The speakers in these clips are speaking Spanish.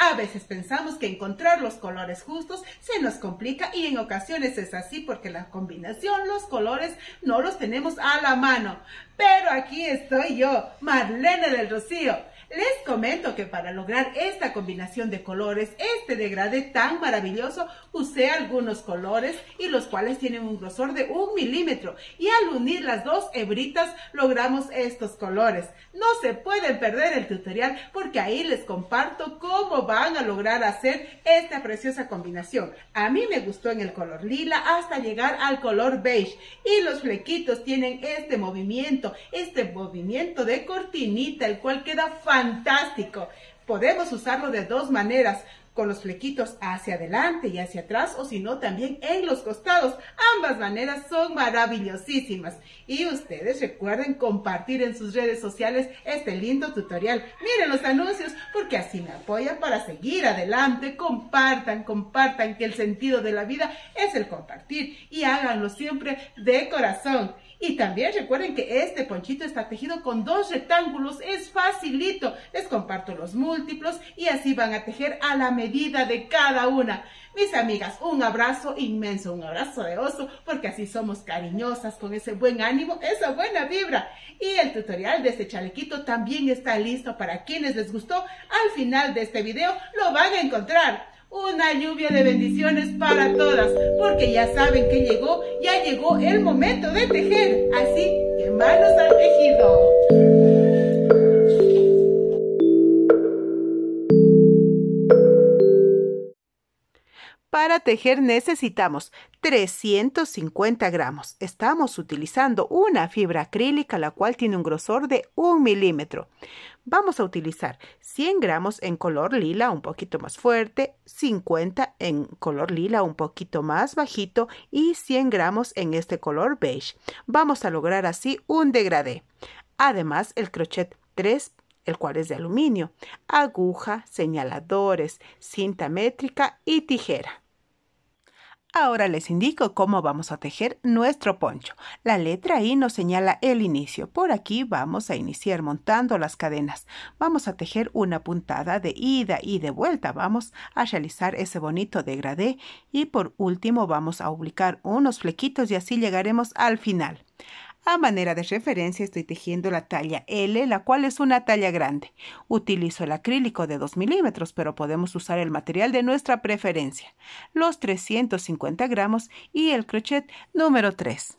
A veces pensamos que encontrar los colores justos se nos complica y en ocasiones es así porque la combinación, los colores no los tenemos a la mano. Pero aquí estoy yo, Marlene del Rocío les comento que para lograr esta combinación de colores, este degradé tan maravilloso, usé algunos colores y los cuales tienen un grosor de un milímetro y al unir las dos hebritas logramos estos colores. No se pueden perder el tutorial porque ahí les comparto cómo van a lograr hacer esta preciosa combinación. A mí me gustó en el color lila hasta llegar al color beige y los flequitos tienen este movimiento, este movimiento de cortinita, el cual queda fácil fantástico. Podemos usarlo de dos maneras, con los flequitos hacia adelante y hacia atrás o si no también en los costados. Ambas maneras son maravillosísimas. Y ustedes recuerden compartir en sus redes sociales este lindo tutorial. Miren los anuncios porque así me apoyan para seguir adelante. Compartan, compartan que el sentido de la vida es el compartir y háganlo siempre de corazón. Y también recuerden que este ponchito está tejido con dos rectángulos, es facilito. Les comparto los múltiplos y así van a tejer a la medida de cada una. Mis amigas, un abrazo inmenso, un abrazo de oso, porque así somos cariñosas con ese buen ánimo, esa buena vibra. Y el tutorial de este chalequito también está listo para quienes les gustó. Al final de este video lo van a encontrar una lluvia de bendiciones para todas, porque ya saben que llegó, ya llegó el momento de tejer, así que manos al tejido. Para tejer necesitamos 350 gramos. Estamos utilizando una fibra acrílica la cual tiene un grosor de 1 milímetro. Vamos a utilizar 100 gramos en color lila un poquito más fuerte, 50 en color lila un poquito más bajito y 100 gramos en este color beige. Vamos a lograr así un degradé. Además, el crochet 3 el cual es de aluminio, aguja, señaladores, cinta métrica y tijera. Ahora les indico cómo vamos a tejer nuestro poncho. La letra I nos señala el inicio. Por aquí vamos a iniciar montando las cadenas. Vamos a tejer una puntada de ida y de vuelta. Vamos a realizar ese bonito degradé y por último vamos a ubicar unos flequitos y así llegaremos al final. A manera de referencia estoy tejiendo la talla L, la cual es una talla grande. Utilizo el acrílico de 2 milímetros, pero podemos usar el material de nuestra preferencia, los 350 gramos y el crochet número 3.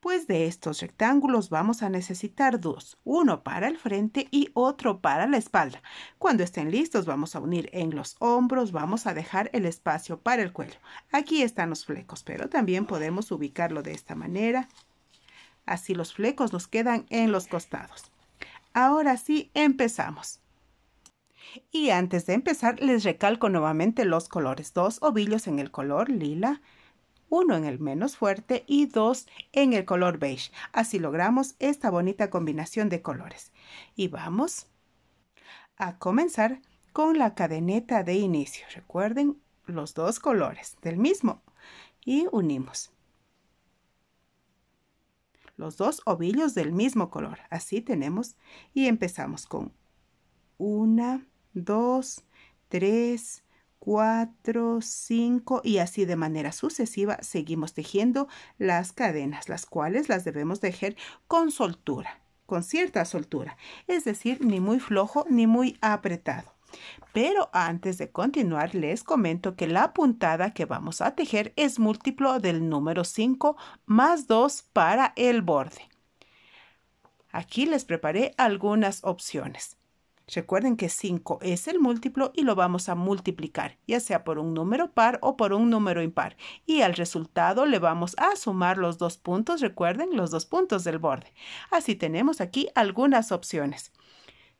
Pues de estos rectángulos vamos a necesitar dos, uno para el frente y otro para la espalda. Cuando estén listos vamos a unir en los hombros, vamos a dejar el espacio para el cuello. Aquí están los flecos, pero también podemos ubicarlo de esta manera Así los flecos nos quedan en los costados. Ahora sí, empezamos. Y antes de empezar, les recalco nuevamente los colores. Dos ovillos en el color lila, uno en el menos fuerte y dos en el color beige. Así logramos esta bonita combinación de colores. Y vamos a comenzar con la cadeneta de inicio. Recuerden los dos colores del mismo y unimos los dos ovillos del mismo color. Así tenemos y empezamos con una dos tres cuatro cinco y así de manera sucesiva seguimos tejiendo las cadenas, las cuales las debemos tejer con soltura, con cierta soltura, es decir, ni muy flojo ni muy apretado. Pero antes de continuar, les comento que la puntada que vamos a tejer es múltiplo del número 5 más 2 para el borde. Aquí les preparé algunas opciones. Recuerden que 5 es el múltiplo y lo vamos a multiplicar, ya sea por un número par o por un número impar. Y al resultado le vamos a sumar los dos puntos, recuerden, los dos puntos del borde. Así tenemos aquí algunas opciones.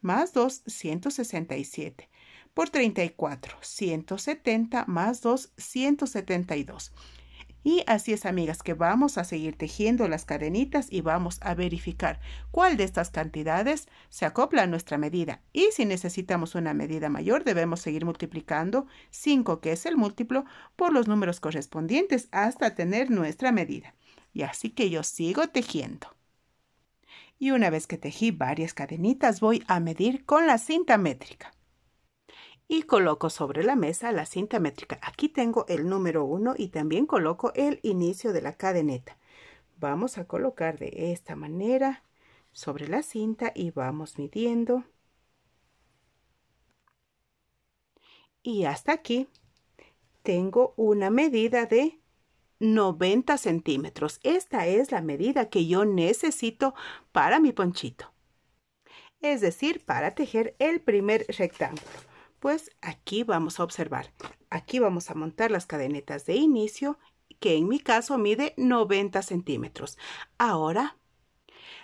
más 2, 167. Por 34, 170 más 2, 172. Y así es, amigas, que vamos a seguir tejiendo las cadenitas y vamos a verificar cuál de estas cantidades se acopla a nuestra medida. Y si necesitamos una medida mayor, debemos seguir multiplicando 5, que es el múltiplo, por los números correspondientes hasta tener nuestra medida. Y así que yo sigo tejiendo y una vez que tejí varias cadenitas voy a medir con la cinta métrica. Y coloco sobre la mesa la cinta métrica. Aquí tengo el número 1 y también coloco el inicio de la cadeneta. Vamos a colocar de esta manera sobre la cinta y vamos midiendo. Y hasta aquí tengo una medida de 90 centímetros. Esta es la medida que yo necesito para mi ponchito. Es decir, para tejer el primer rectángulo. Pues aquí vamos a observar. Aquí vamos a montar las cadenetas de inicio, que en mi caso mide 90 centímetros. Ahora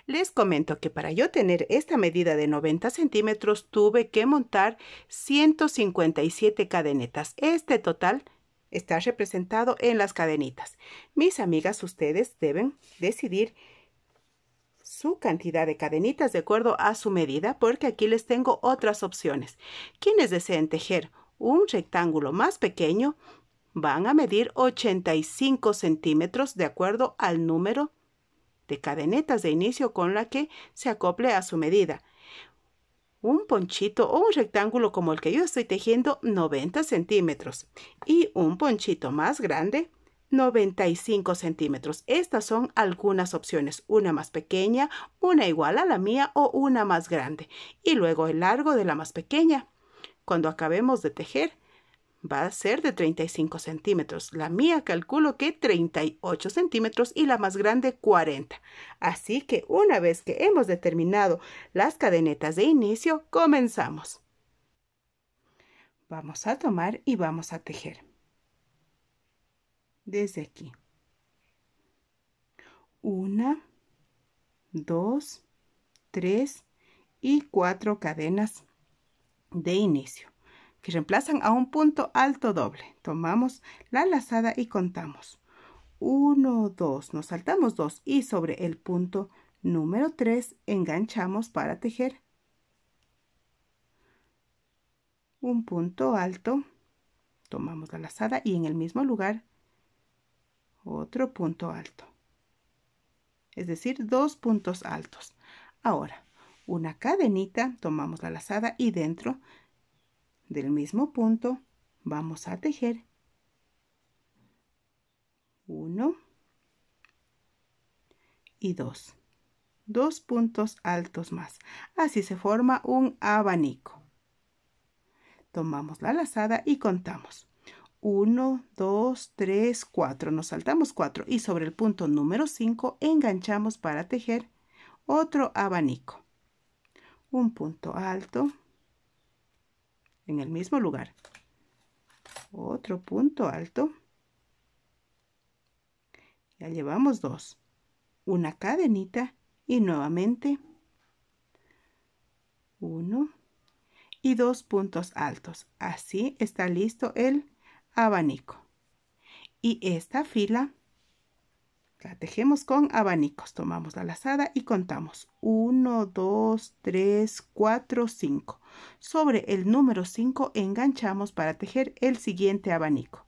les comento que para yo tener esta medida de 90 centímetros tuve que montar 157 cadenetas. Este total está representado en las cadenitas. Mis amigas, ustedes deben decidir su cantidad de cadenitas de acuerdo a su medida, porque aquí les tengo otras opciones. Quienes deseen tejer un rectángulo más pequeño, van a medir 85 centímetros de acuerdo al número de cadenetas de inicio con la que se acople a su medida un ponchito o un rectángulo como el que yo estoy tejiendo 90 centímetros y un ponchito más grande 95 centímetros. Estas son algunas opciones, una más pequeña, una igual a la mía o una más grande y luego el largo de la más pequeña. Cuando acabemos de tejer, va a ser de 35 centímetros. La mía calculo que 38 centímetros y la más grande 40. Así que una vez que hemos determinado las cadenetas de inicio, comenzamos. Vamos a tomar y vamos a tejer. Desde aquí. Una, dos, tres y cuatro cadenas de inicio que reemplazan a un punto alto doble. Tomamos la lazada y contamos. uno, dos. nos saltamos dos y sobre el punto número 3 enganchamos para tejer un punto alto, tomamos la lazada y en el mismo lugar otro punto alto. Es decir, dos puntos altos. Ahora, una cadenita, tomamos la lazada y dentro del mismo punto vamos a tejer 1 y 2 dos puntos altos más así se forma un abanico tomamos la lazada y contamos 1 2 3 4 nos saltamos 4 y sobre el punto número 5 enganchamos para tejer otro abanico un punto alto en el mismo lugar. Otro punto alto. Ya llevamos dos. Una cadenita y nuevamente uno y dos puntos altos. Así está listo el abanico. Y esta fila tejemos con abanicos. Tomamos la lazada y contamos. 1, 2, 3, 4, 5. Sobre el número 5 enganchamos para tejer el siguiente abanico.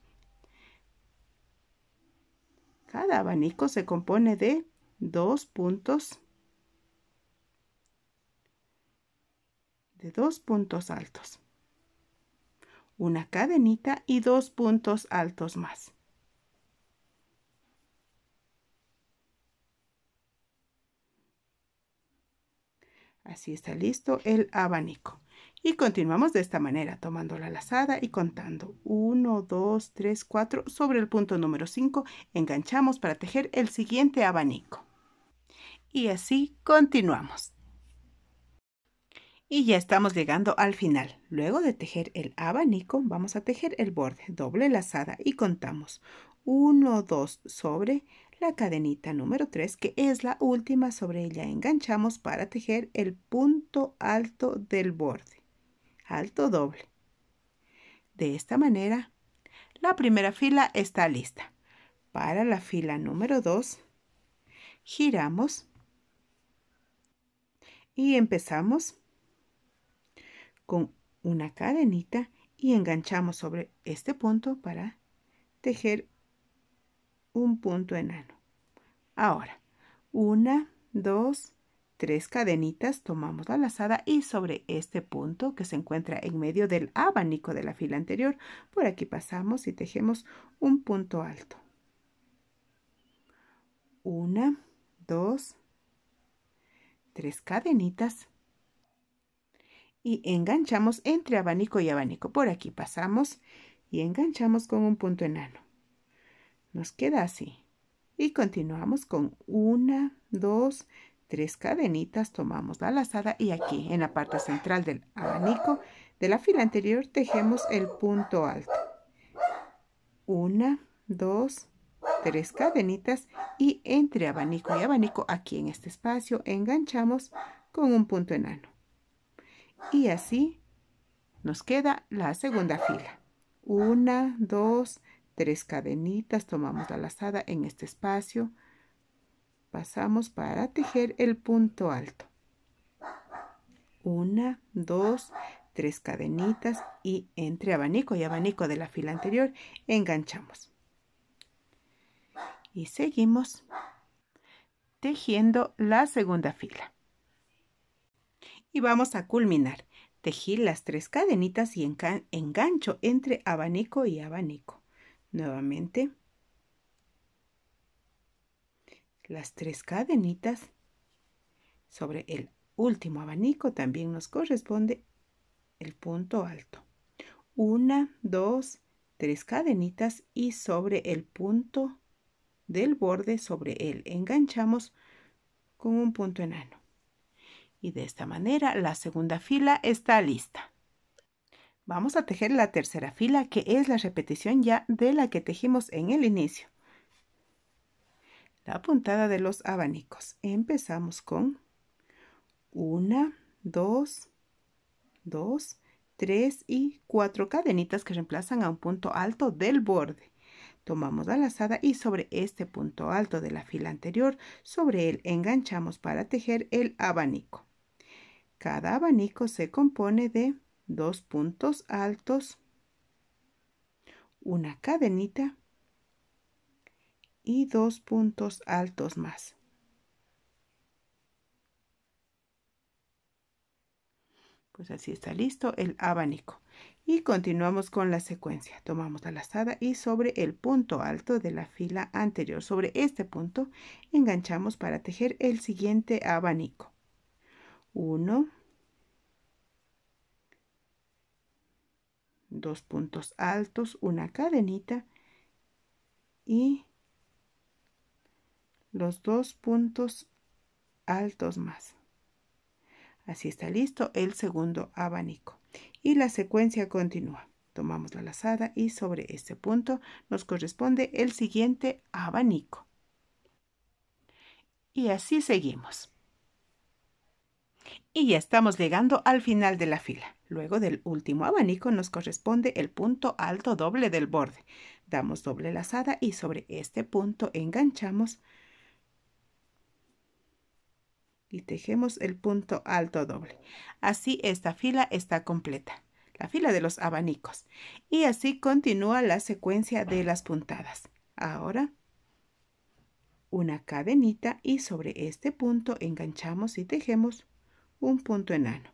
Cada abanico se compone de dos puntos de dos puntos altos, una cadenita y dos puntos altos más. Así está listo el abanico. Y continuamos de esta manera, tomando la lazada y contando 1, 2, 3, 4. Sobre el punto número 5 enganchamos para tejer el siguiente abanico. Y así continuamos. Y ya estamos llegando al final. Luego de tejer el abanico, vamos a tejer el borde, doble lazada y contamos 1, 2 sobre la cadenita número 3, que es la última, sobre ella enganchamos para tejer el punto alto del borde, alto doble. De esta manera, la primera fila está lista. Para la fila número 2, giramos y empezamos con una cadenita y enganchamos sobre este punto para tejer un punto enano. Ahora, una, dos, tres cadenitas, tomamos la lazada y sobre este punto que se encuentra en medio del abanico de la fila anterior, por aquí pasamos y tejemos un punto alto. Una, dos, tres cadenitas y enganchamos entre abanico y abanico. Por aquí pasamos y enganchamos con un punto enano. Nos queda así. Y continuamos con una, dos, tres cadenitas. Tomamos la lazada y aquí en la parte central del abanico de la fila anterior tejemos el punto alto. Una, dos, tres cadenitas y entre abanico y abanico aquí en este espacio enganchamos con un punto enano. Y así nos queda la segunda fila. Una, dos, tres cadenitas, tomamos la lazada en este espacio, pasamos para tejer el punto alto. Una, dos, tres cadenitas y entre abanico y abanico de la fila anterior enganchamos. Y seguimos tejiendo la segunda fila. Y vamos a culminar. Tejí las tres cadenitas y engancho entre abanico y abanico nuevamente las tres cadenitas sobre el último abanico también nos corresponde el punto alto una dos tres cadenitas y sobre el punto del borde sobre él enganchamos con un punto enano y de esta manera la segunda fila está lista Vamos a tejer la tercera fila que es la repetición ya de la que tejimos en el inicio. La puntada de los abanicos. Empezamos con 1, 2, 2, 3 y 4 cadenitas que reemplazan a un punto alto del borde. Tomamos la lazada y sobre este punto alto de la fila anterior, sobre él enganchamos para tejer el abanico. Cada abanico se compone de dos puntos altos, una cadenita y dos puntos altos más. Pues así está listo el abanico. Y continuamos con la secuencia. Tomamos la lazada y sobre el punto alto de la fila anterior, sobre este punto, enganchamos para tejer el siguiente abanico. 1, dos puntos altos, una cadenita y los dos puntos altos más. Así está listo el segundo abanico. Y la secuencia continúa. Tomamos la lazada y sobre este punto nos corresponde el siguiente abanico. Y así seguimos. Y ya estamos llegando al final de la fila. Luego del último abanico nos corresponde el punto alto doble del borde. Damos doble lazada y sobre este punto enganchamos y tejemos el punto alto doble. Así esta fila está completa, la fila de los abanicos. Y así continúa la secuencia de las puntadas. Ahora una cadenita y sobre este punto enganchamos y tejemos un punto enano.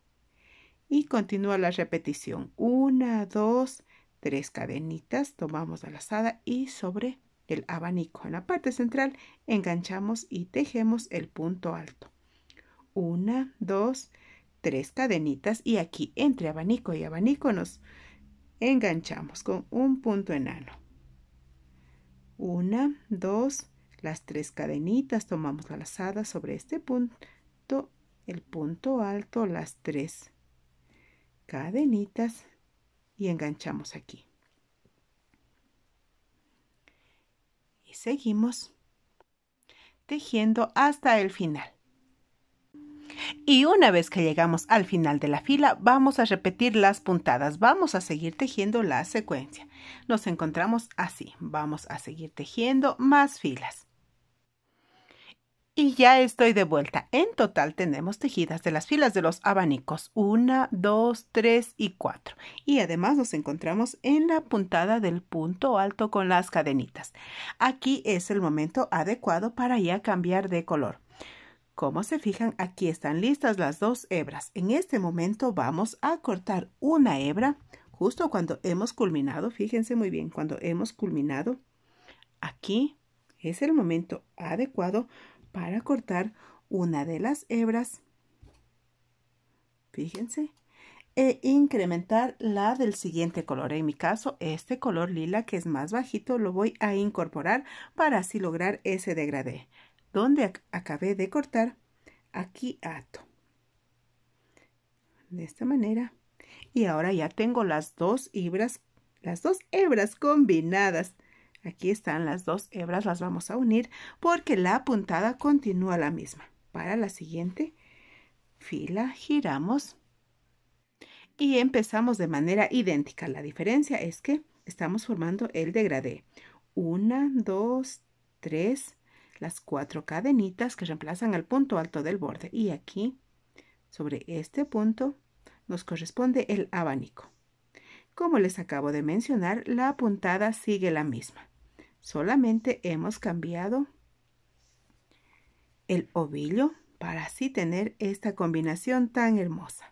Y continúa la repetición. Una, dos, tres cadenitas, tomamos la lazada y sobre el abanico en la parte central enganchamos y tejemos el punto alto. Una, dos, tres cadenitas y aquí entre abanico y abanico nos enganchamos con un punto enano. Una, dos, las tres cadenitas, tomamos la lazada sobre este punto el punto alto, las tres cadenitas y enganchamos aquí. Y seguimos tejiendo hasta el final. Y una vez que llegamos al final de la fila, vamos a repetir las puntadas. Vamos a seguir tejiendo la secuencia. Nos encontramos así. Vamos a seguir tejiendo más filas. Y ya estoy de vuelta. En total tenemos tejidas de las filas de los abanicos. Una, dos, tres y cuatro. Y además nos encontramos en la puntada del punto alto con las cadenitas. Aquí es el momento adecuado para ya cambiar de color. Como se fijan, aquí están listas las dos hebras. En este momento vamos a cortar una hebra justo cuando hemos culminado. Fíjense muy bien, cuando hemos culminado aquí es el momento adecuado para cortar una de las hebras, fíjense, e incrementar la del siguiente color. En mi caso, este color lila que es más bajito lo voy a incorporar para así lograr ese degradé. Donde acabé de cortar, aquí ato. De esta manera. Y ahora ya tengo las dos hebras, las dos hebras combinadas. Aquí están las dos hebras, las vamos a unir porque la puntada continúa la misma. Para la siguiente fila giramos y empezamos de manera idéntica. La diferencia es que estamos formando el degradé. Una, dos, tres, las cuatro cadenitas que reemplazan al punto alto del borde. Y aquí, sobre este punto, nos corresponde el abanico. Como les acabo de mencionar, la puntada sigue la misma. Solamente hemos cambiado el ovillo para así tener esta combinación tan hermosa.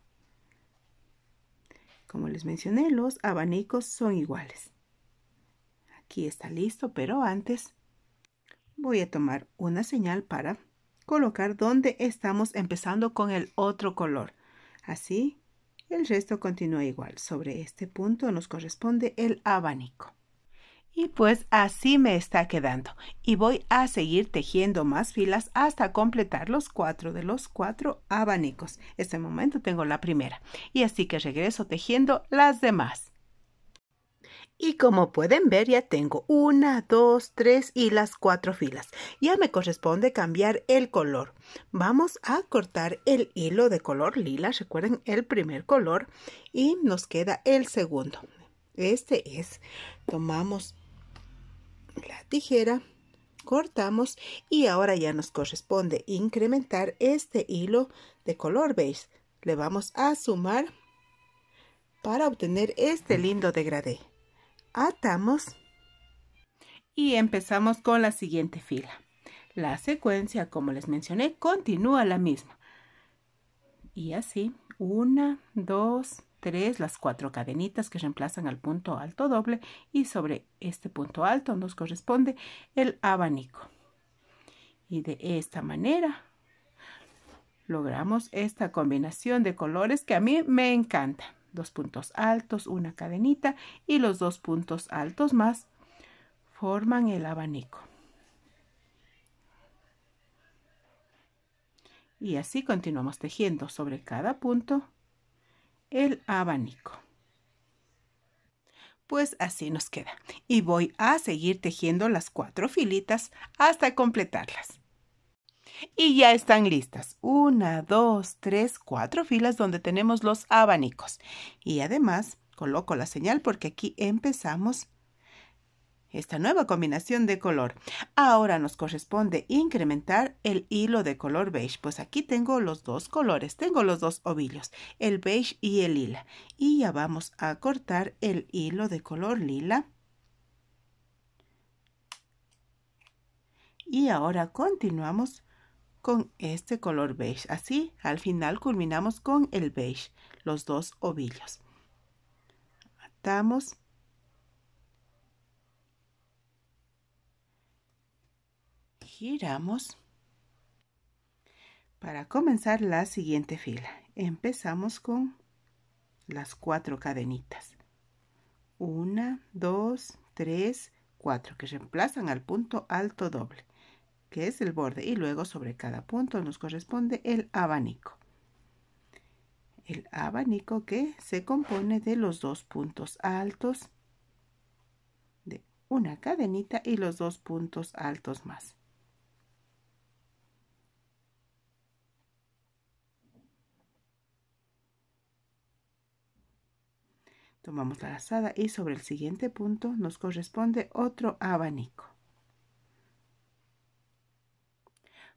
Como les mencioné, los abanicos son iguales. Aquí está listo, pero antes voy a tomar una señal para colocar donde estamos empezando con el otro color. Así, el resto continúa igual. Sobre este punto nos corresponde el abanico. Y pues así me está quedando y voy a seguir tejiendo más filas hasta completar los cuatro de los cuatro abanicos. Este momento tengo la primera y así que regreso tejiendo las demás. Y como pueden ver ya tengo una, dos, tres y las cuatro filas. Ya me corresponde cambiar el color. Vamos a cortar el hilo de color lila, recuerden el primer color y nos queda el segundo. Este es, tomamos la tijera, cortamos y ahora ya nos corresponde incrementar este hilo de color beige. Le vamos a sumar para obtener este lindo degradé. Atamos y empezamos con la siguiente fila. La secuencia, como les mencioné, continúa la misma. Y así, una, dos, Tres las cuatro cadenitas que reemplazan al punto alto doble y sobre este punto alto nos corresponde el abanico. Y de esta manera logramos esta combinación de colores que a mí me encanta. Dos puntos altos, una cadenita y los dos puntos altos más forman el abanico. Y así continuamos tejiendo sobre cada punto el abanico. Pues así nos queda y voy a seguir tejiendo las cuatro filitas hasta completarlas. Y ya están listas. Una, dos, tres, cuatro filas donde tenemos los abanicos. Y además coloco la señal porque aquí empezamos esta nueva combinación de color. Ahora nos corresponde incrementar el hilo de color beige. Pues aquí tengo los dos colores, tengo los dos ovillos, el beige y el lila. Y ya vamos a cortar el hilo de color lila. Y ahora continuamos con este color beige. Así al final culminamos con el beige, los dos ovillos. Atamos giramos para comenzar la siguiente fila. Empezamos con las cuatro cadenitas. Una, dos, tres, cuatro, que reemplazan al punto alto doble, que es el borde. Y luego sobre cada punto nos corresponde el abanico. El abanico que se compone de los dos puntos altos de una cadenita y los dos puntos altos más. Tomamos la lazada y sobre el siguiente punto nos corresponde otro abanico.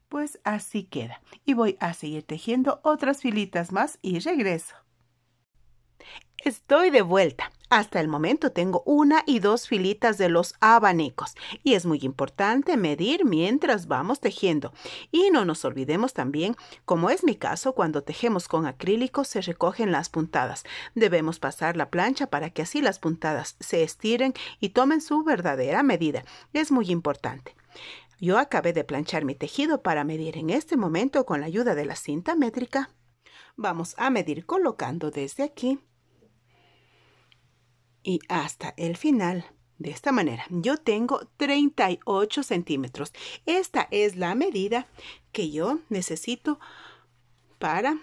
Pues así queda. Y voy a seguir tejiendo otras filitas más y regreso. Estoy de vuelta. Hasta el momento tengo una y dos filitas de los abanicos y es muy importante medir mientras vamos tejiendo. Y no nos olvidemos también, como es mi caso, cuando tejemos con acrílico se recogen las puntadas. Debemos pasar la plancha para que así las puntadas se estiren y tomen su verdadera medida. Es muy importante. Yo acabé de planchar mi tejido para medir en este momento con la ayuda de la cinta métrica. Vamos a medir colocando desde aquí y hasta el final. De esta manera, yo tengo 38 centímetros. Esta es la medida que yo necesito para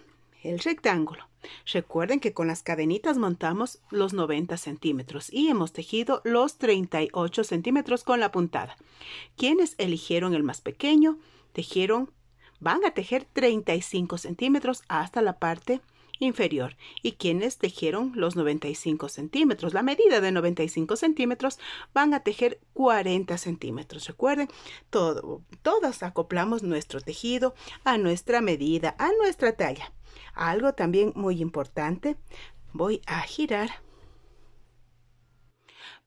el rectángulo. Recuerden que con las cadenitas montamos los 90 centímetros y hemos tejido los 38 centímetros con la puntada. Quienes eligieron el más pequeño, tejieron, van a tejer 35 centímetros hasta la parte inferior y quienes tejieron los 95 centímetros. La medida de 95 centímetros van a tejer 40 centímetros. Recuerden, todo, todas acoplamos nuestro tejido a nuestra medida, a nuestra talla. Algo también muy importante, voy a girar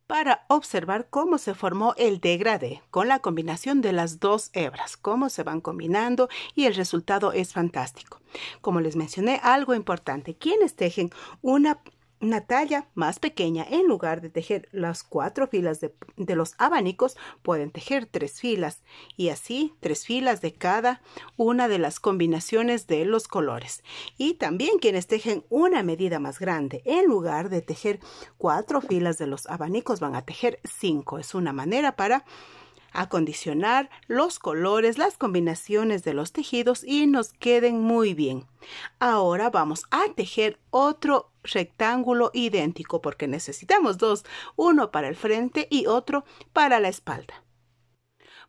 para observar cómo se formó el degradé con la combinación de las dos hebras, cómo se van combinando y el resultado es fantástico. Como les mencioné, algo importante, quienes tejen una una talla más pequeña, en lugar de tejer las cuatro filas de, de, los abanicos, pueden tejer tres filas y así tres filas de cada una de las combinaciones de los colores. Y también quienes tejen una medida más grande, en lugar de tejer cuatro filas de los abanicos, van a tejer cinco. Es una manera para acondicionar los colores, las combinaciones de los tejidos y nos queden muy bien. Ahora vamos a tejer otro rectángulo idéntico porque necesitamos dos, uno para el frente y otro para la espalda.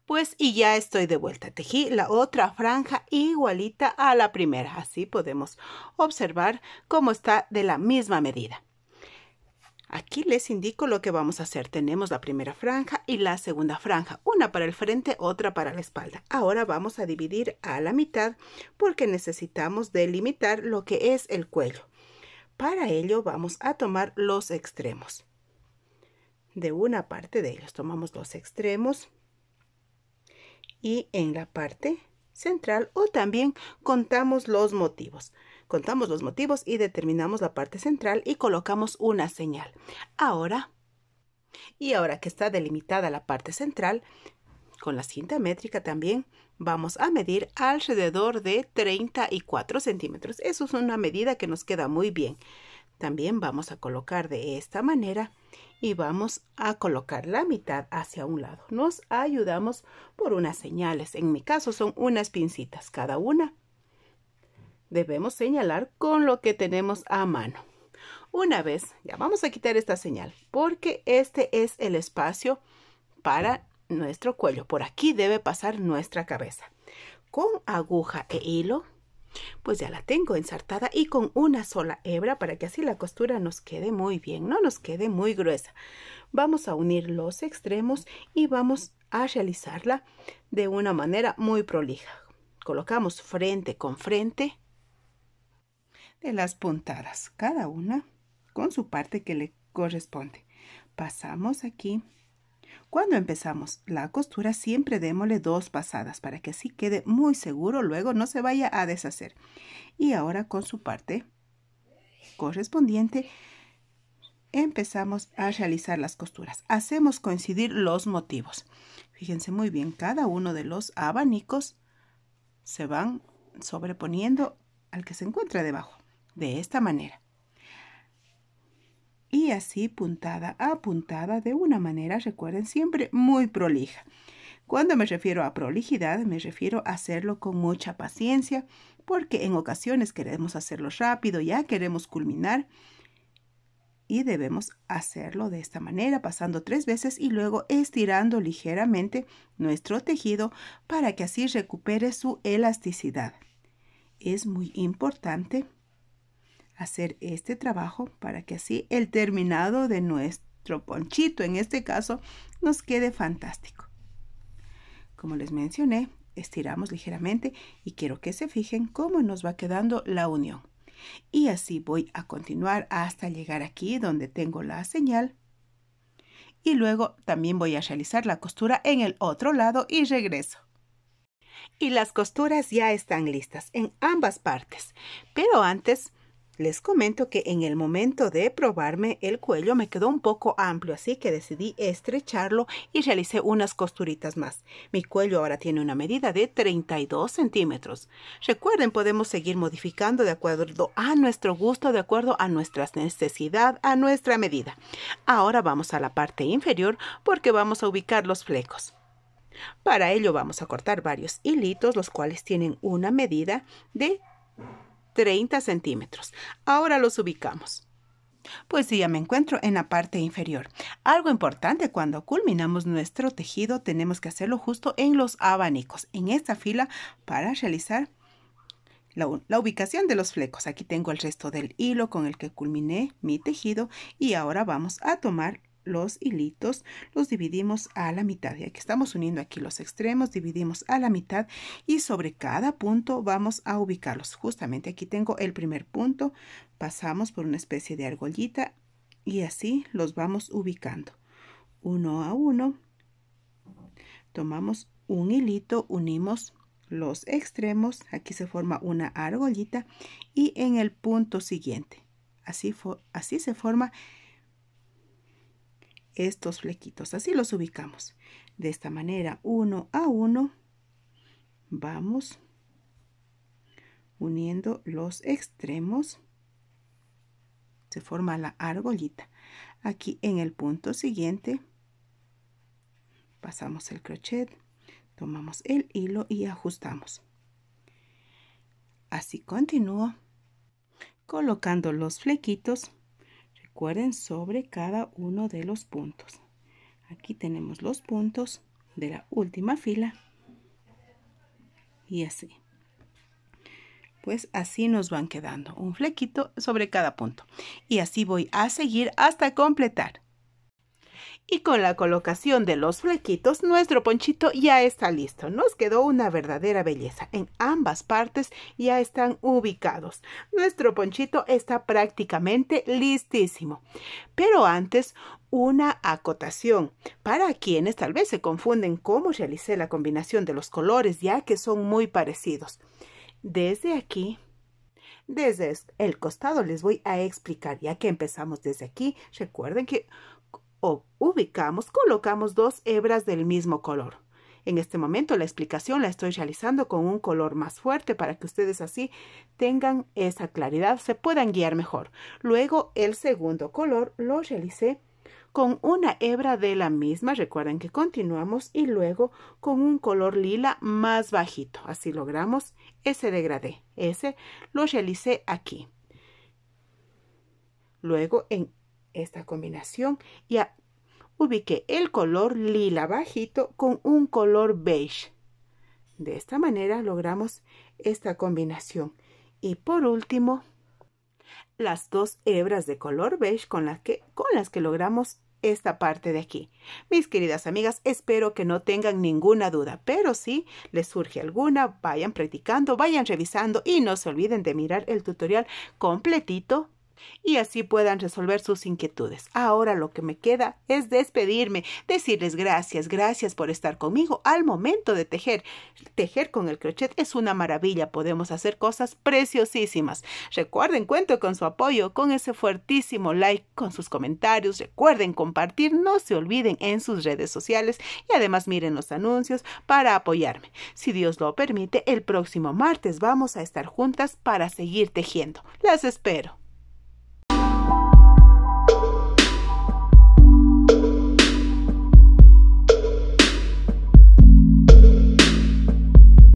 Pues y ya estoy de vuelta. Tejí la otra franja igualita a la primera. Así podemos observar cómo está de la misma medida. Aquí les indico lo que vamos a hacer. Tenemos la primera franja y la segunda franja, una para el frente, otra para la espalda. Ahora vamos a dividir a la mitad porque necesitamos delimitar lo que es el cuello. Para ello vamos a tomar los extremos. De una parte de ellos tomamos los extremos y en la parte central o también contamos los motivos contamos los motivos y determinamos la parte central y colocamos una señal. Ahora, y ahora que está delimitada la parte central, con la cinta métrica también vamos a medir alrededor de 34 centímetros. Eso es una medida que nos queda muy bien. También vamos a colocar de esta manera y vamos a colocar la mitad hacia un lado. Nos ayudamos por unas señales. En mi caso son unas pincitas cada una debemos señalar con lo que tenemos a mano. Una vez, ya vamos a quitar esta señal porque este es el espacio para nuestro cuello. Por aquí debe pasar nuestra cabeza. Con aguja e hilo, pues ya la tengo ensartada y con una sola hebra para que así la costura nos quede muy bien, no nos quede muy gruesa. Vamos a unir los extremos y vamos a realizarla de una manera muy prolija. Colocamos frente con frente de las puntadas, cada una con su parte que le corresponde. Pasamos aquí. Cuando empezamos la costura siempre démosle dos pasadas para que así quede muy seguro, luego no se vaya a deshacer. Y ahora con su parte correspondiente empezamos a realizar las costuras. Hacemos coincidir los motivos. Fíjense muy bien, cada uno de los abanicos se van sobreponiendo al que se encuentra debajo de esta manera. Y así puntada a puntada de una manera, recuerden, siempre muy prolija. Cuando me refiero a prolijidad, me refiero a hacerlo con mucha paciencia, porque en ocasiones queremos hacerlo rápido, ya queremos culminar y debemos hacerlo de esta manera, pasando tres veces y luego estirando ligeramente nuestro tejido para que así recupere su elasticidad. Es muy importante hacer este trabajo para que así el terminado de nuestro ponchito, en este caso, nos quede fantástico. Como les mencioné, estiramos ligeramente y quiero que se fijen cómo nos va quedando la unión. Y así voy a continuar hasta llegar aquí donde tengo la señal. Y luego también voy a realizar la costura en el otro lado y regreso. Y las costuras ya están listas en ambas partes, pero antes les comento que en el momento de probarme el cuello me quedó un poco amplio, así que decidí estrecharlo y realicé unas costuritas más. Mi cuello ahora tiene una medida de 32 centímetros. Recuerden, podemos seguir modificando de acuerdo a nuestro gusto, de acuerdo a nuestra necesidad, a nuestra medida. Ahora vamos a la parte inferior porque vamos a ubicar los flecos. Para ello vamos a cortar varios hilitos, los cuales tienen una medida de 30 centímetros. Ahora los ubicamos. Pues ya me encuentro en la parte inferior. Algo importante cuando culminamos nuestro tejido tenemos que hacerlo justo en los abanicos, en esta fila para realizar la, la, ubicación de los flecos. Aquí tengo el resto del hilo con el que culminé mi tejido y ahora vamos a tomar los hilitos, los dividimos a la mitad. ya que estamos uniendo aquí los extremos, dividimos a la mitad y sobre cada punto vamos a ubicarlos. Justamente aquí tengo el primer punto, pasamos por una especie de argollita y así los vamos ubicando. Uno a uno, tomamos un hilito, unimos los extremos, aquí se forma una argollita y en el punto siguiente. Así, así se forma estos flequitos. Así los ubicamos. De esta manera, uno a uno, vamos uniendo los extremos. Se forma la argollita. Aquí en el punto siguiente, pasamos el crochet, tomamos el hilo y ajustamos. Así continúo colocando los flequitos Recuerden sobre cada uno de los puntos. Aquí tenemos los puntos de la última fila y así. Pues así nos van quedando un flequito sobre cada punto. Y así voy a seguir hasta completar. Y con la colocación de los flequitos, nuestro ponchito ya está listo. Nos quedó una verdadera belleza. En ambas partes ya están ubicados. Nuestro ponchito está prácticamente listísimo. Pero antes, una acotación para quienes tal vez se confunden cómo realicé la combinación de los colores, ya que son muy parecidos. Desde aquí desde el costado les voy a explicar, ya que empezamos desde aquí. Recuerden que o ubicamos, colocamos dos hebras del mismo color. En este momento la explicación la estoy realizando con un color más fuerte para que ustedes así tengan esa claridad, se puedan guiar mejor. Luego el segundo color lo realicé con una hebra de la misma, recuerden que continuamos, y luego con un color lila más bajito. Así logramos ese degradé. Ese lo realicé aquí. Luego en esta combinación y ubique el color lila bajito con un color beige. De esta manera logramos esta combinación. Y por último, las dos hebras de color beige con las que, con las que logramos esta parte de aquí. Mis queridas amigas, espero que no tengan ninguna duda, pero si les surge alguna, vayan practicando, vayan revisando y no se olviden de mirar el tutorial completito y así puedan resolver sus inquietudes. Ahora lo que me queda es despedirme, decirles gracias, gracias por estar conmigo al momento de tejer. Tejer con el crochet es una maravilla, podemos hacer cosas preciosísimas. Recuerden, cuento con su apoyo, con ese fuertísimo like, con sus comentarios, recuerden compartir, no se olviden en sus redes sociales y además miren los anuncios para apoyarme. Si Dios lo permite, el próximo martes vamos a estar juntas para seguir tejiendo. Las espero.